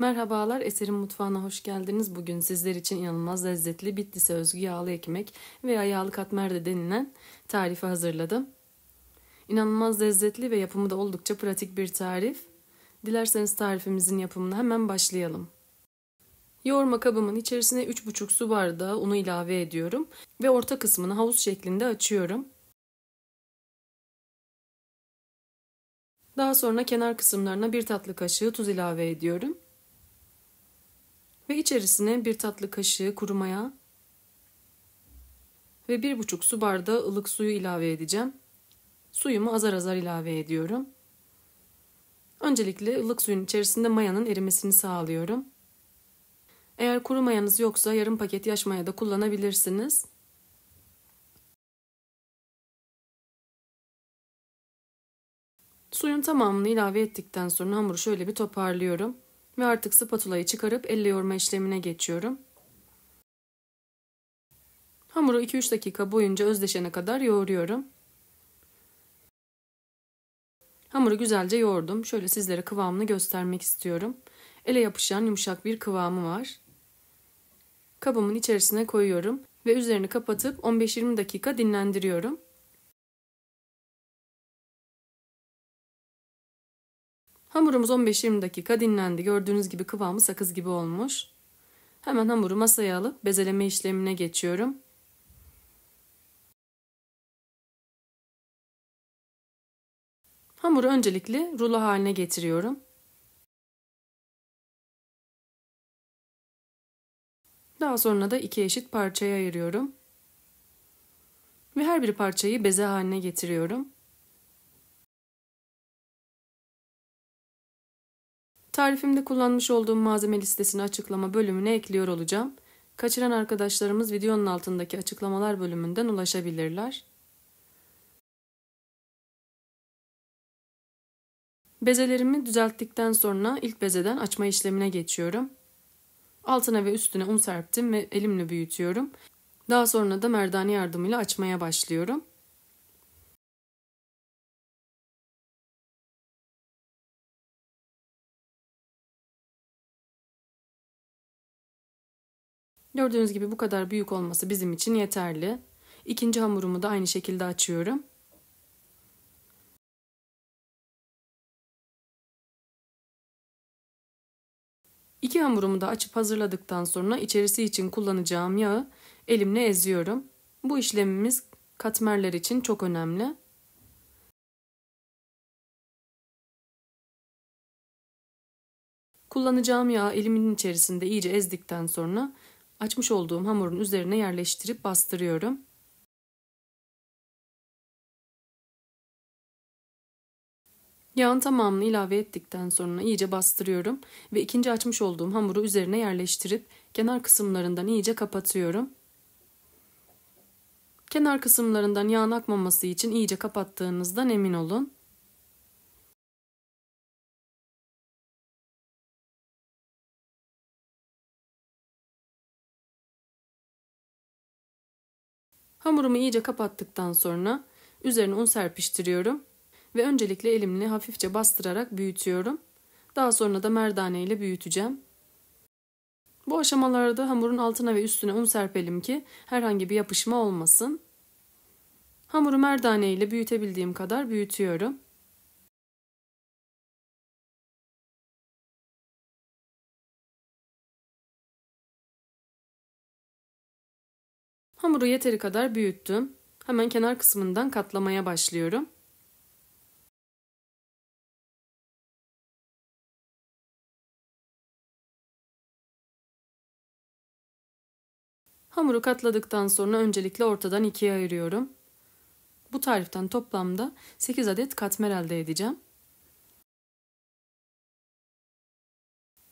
Merhabalar, Eser'in mutfağına hoş geldiniz. Bugün sizler için inanılmaz lezzetli Bitlis'e özgü yağlı ekmek veya yağlı katmer de denilen tarifi hazırladım. İnanılmaz lezzetli ve yapımı da oldukça pratik bir tarif. Dilerseniz tarifimizin yapımına hemen başlayalım. Yoğurma kabımın içerisine 3,5 su bardağı unu ilave ediyorum ve orta kısmını havuz şeklinde açıyorum. Daha sonra kenar kısımlarına bir tatlı kaşığı tuz ilave ediyorum ve içerisine bir tatlı kaşığı kuru maya ve bir buçuk su bardağı ılık suyu ilave edeceğim. Suyumu azar azar ilave ediyorum. Öncelikle ılık suyun içerisinde mayanın erimesini sağlıyorum. Eğer kuru mayanız yoksa yarım paket yaş maya da kullanabilirsiniz. Suyun tamamını ilave ettikten sonra hamuru şöyle bir toparlıyorum. Ve artık spatulayı çıkarıp elle yoğurma işlemine geçiyorum. Hamuru 2-3 dakika boyunca özdeşene kadar yoğuruyorum. Hamuru güzelce yoğurdum. Şöyle sizlere kıvamını göstermek istiyorum. Ele yapışan yumuşak bir kıvamı var. Kabımın içerisine koyuyorum ve üzerini kapatıp 15-20 dakika dinlendiriyorum. Hamurumuz 15-20 dakika dinlendi. Gördüğünüz gibi kıvamı sakız gibi olmuş. Hemen hamuru masaya alıp bezeleme işlemine geçiyorum. Hamuru öncelikle rulo haline getiriyorum. Daha sonra da iki eşit parçaya ayırıyorum. Ve her bir parçayı beze haline getiriyorum. Tarifimde kullanmış olduğum malzeme listesini açıklama bölümüne ekliyor olacağım. Kaçıran arkadaşlarımız videonun altındaki açıklamalar bölümünden ulaşabilirler. Bezelerimi düzelttikten sonra ilk bezeden açma işlemine geçiyorum. Altına ve üstüne un serptim ve elimle büyütüyorum. Daha sonra da merdane yardımıyla açmaya başlıyorum. Gördüğünüz gibi bu kadar büyük olması bizim için yeterli. İkinci hamurumu da aynı şekilde açıyorum. İki hamurumu da açıp hazırladıktan sonra içerisi için kullanacağım yağı elimle eziyorum. Bu işlemimiz katmerler için çok önemli. Kullanacağım yağı elimin içerisinde iyice ezdikten sonra açmış olduğum hamurun üzerine yerleştirip bastırıyorum. Yağın tamamını ilave ettikten sonra iyice bastırıyorum ve ikinci açmış olduğum hamuru üzerine yerleştirip kenar kısımlarından iyice kapatıyorum. Kenar kısımlarından yağın akmaması için iyice kapattığınızdan emin olun. Hamurumu iyice kapattıktan sonra üzerine un serpiştiriyorum ve öncelikle elimle hafifçe bastırarak büyütüyorum. Daha sonra da merdane ile büyüteceğim. Bu aşamalarda hamurun altına ve üstüne un serpelim ki herhangi bir yapışma olmasın. Hamuru merdane ile büyütebildiğim kadar büyütüyorum. Hamuru yeteri kadar büyüttüm. Hemen kenar kısmından katlamaya başlıyorum. Hamuru katladıktan sonra öncelikle ortadan ikiye ayırıyorum. Bu tariften toplamda 8 adet katmer elde edeceğim.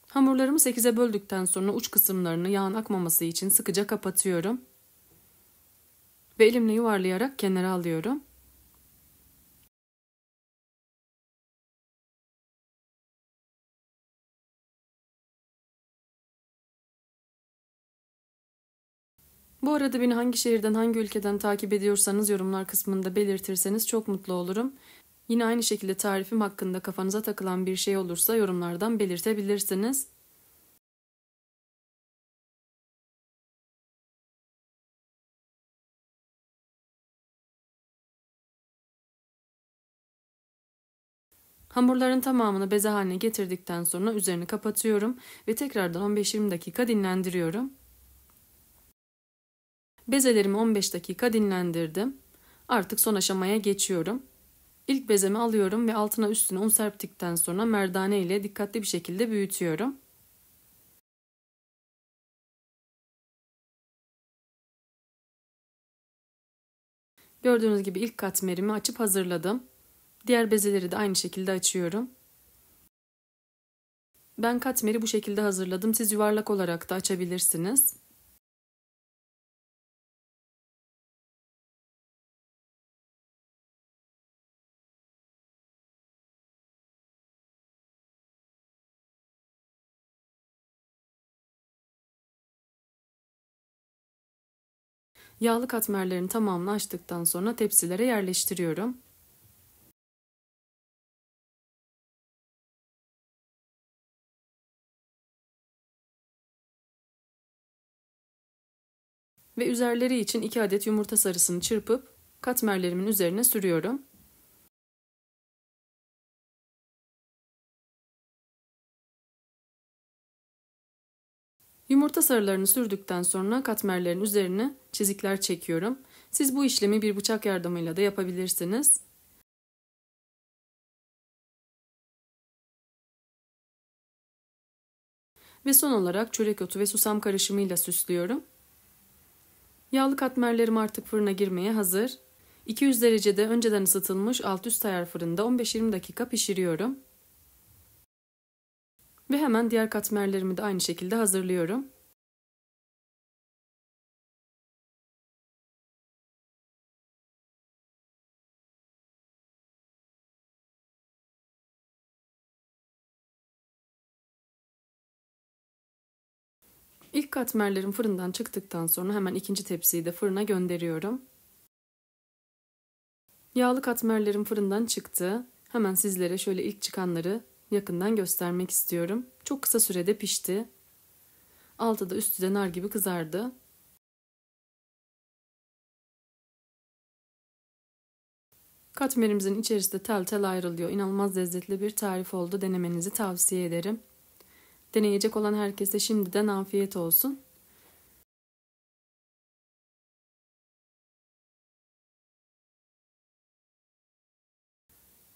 Hamurlarımı 8'e böldükten sonra uç kısımlarını yağın akmaması için sıkıca kapatıyorum ve elimle yuvarlayarak kenara alıyorum. Bu arada beni hangi şehirden, hangi ülkeden takip ediyorsanız yorumlar kısmında belirtirseniz çok mutlu olurum. Yine aynı şekilde tarifim hakkında kafanıza takılan bir şey olursa yorumlardan belirtebilirsiniz. Hamurların tamamını beze haline getirdikten sonra üzerini kapatıyorum ve tekrardan 15-20 dakika dinlendiriyorum. Bezelerimi 15 dakika dinlendirdim. Artık son aşamaya geçiyorum. İlk bezemi alıyorum ve altına üstüne un serptikten sonra merdane ile dikkatli bir şekilde büyütüyorum. Gördüğünüz gibi ilk katmerimi açıp hazırladım. Diğer bezeleri de aynı şekilde açıyorum. Ben katmeri bu şekilde hazırladım. Siz yuvarlak olarak da açabilirsiniz. Yağlı katmerlerin tamamını açtıktan sonra tepsilere yerleştiriyorum. ve üzerleri için 2 adet yumurta sarısını çırpıp katmerlerimin üzerine sürüyorum. Yumurta sarılarını sürdükten sonra katmerlerin üzerine çizikler çekiyorum. Siz bu işlemi bir bıçak yardımıyla da yapabilirsiniz. Ve son olarak çörek otu ve susam karışımıyla süslüyorum. Yağlı katmerlerim artık fırına girmeye hazır. 200 derecede önceden ısıtılmış alt üst ayar fırında 15-20 dakika pişiriyorum. Ve hemen diğer katmerlerimi de aynı şekilde hazırlıyorum. İlk katmerlerim fırından çıktıktan sonra hemen ikinci tepsiyi de fırına gönderiyorum. Yağlı katmerlerim fırından çıktı. Hemen sizlere şöyle ilk çıkanları yakından göstermek istiyorum. Çok kısa sürede pişti. Altı da üstü de nar gibi kızardı. Katmerimizin içerisinde tel tel ayrılıyor. İnanılmaz lezzetli bir tarif oldu. Denemenizi tavsiye ederim. Deneyecek olan herkese şimdiden afiyet olsun.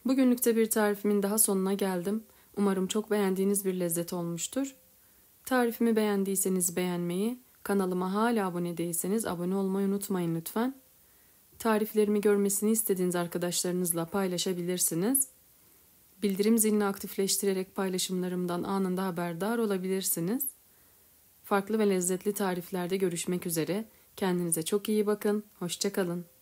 Bugünlükte bir tarifimin daha sonuna geldim. Umarım çok beğendiğiniz bir lezzet olmuştur. Tarifimi beğendiyseniz beğenmeyi, kanalıma hala abone değilseniz abone olmayı unutmayın lütfen. Tariflerimi görmesini istediğiniz arkadaşlarınızla paylaşabilirsiniz. Bildirim zilini aktifleştirerek paylaşımlarımdan anında haberdar olabilirsiniz. Farklı ve lezzetli tariflerde görüşmek üzere. Kendinize çok iyi bakın. Hoşçakalın.